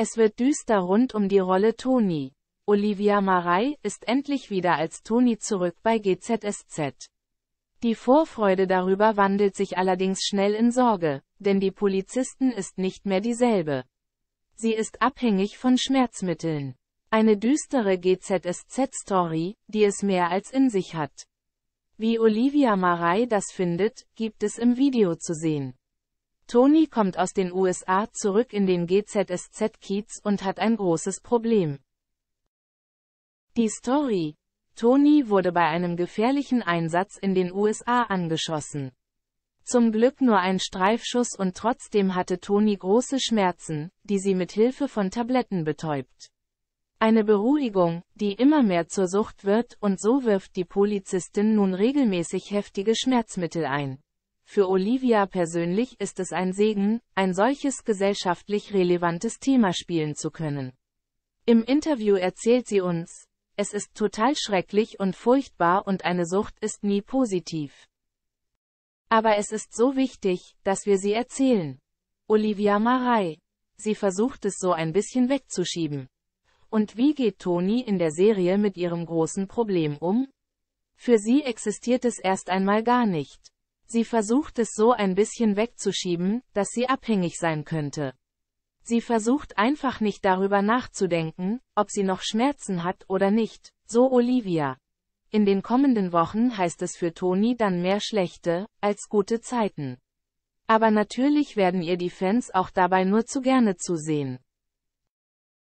Es wird düster rund um die Rolle Toni. Olivia Marei ist endlich wieder als Toni zurück bei GZSZ. Die Vorfreude darüber wandelt sich allerdings schnell in Sorge, denn die Polizistin ist nicht mehr dieselbe. Sie ist abhängig von Schmerzmitteln. Eine düstere GZSZ-Story, die es mehr als in sich hat. Wie Olivia Marei das findet, gibt es im Video zu sehen. Toni kommt aus den USA zurück in den GZSZ-Kiez und hat ein großes Problem. Die Story. Toni wurde bei einem gefährlichen Einsatz in den USA angeschossen. Zum Glück nur ein Streifschuss und trotzdem hatte Toni große Schmerzen, die sie mit Hilfe von Tabletten betäubt. Eine Beruhigung, die immer mehr zur Sucht wird und so wirft die Polizistin nun regelmäßig heftige Schmerzmittel ein. Für Olivia persönlich ist es ein Segen, ein solches gesellschaftlich relevantes Thema spielen zu können. Im Interview erzählt sie uns, es ist total schrecklich und furchtbar und eine Sucht ist nie positiv. Aber es ist so wichtig, dass wir sie erzählen. Olivia Marei. Sie versucht es so ein bisschen wegzuschieben. Und wie geht Toni in der Serie mit ihrem großen Problem um? Für sie existiert es erst einmal gar nicht. Sie versucht es so ein bisschen wegzuschieben, dass sie abhängig sein könnte. Sie versucht einfach nicht darüber nachzudenken, ob sie noch Schmerzen hat oder nicht, so Olivia. In den kommenden Wochen heißt es für Toni dann mehr schlechte, als gute Zeiten. Aber natürlich werden ihr die Fans auch dabei nur zu gerne zusehen.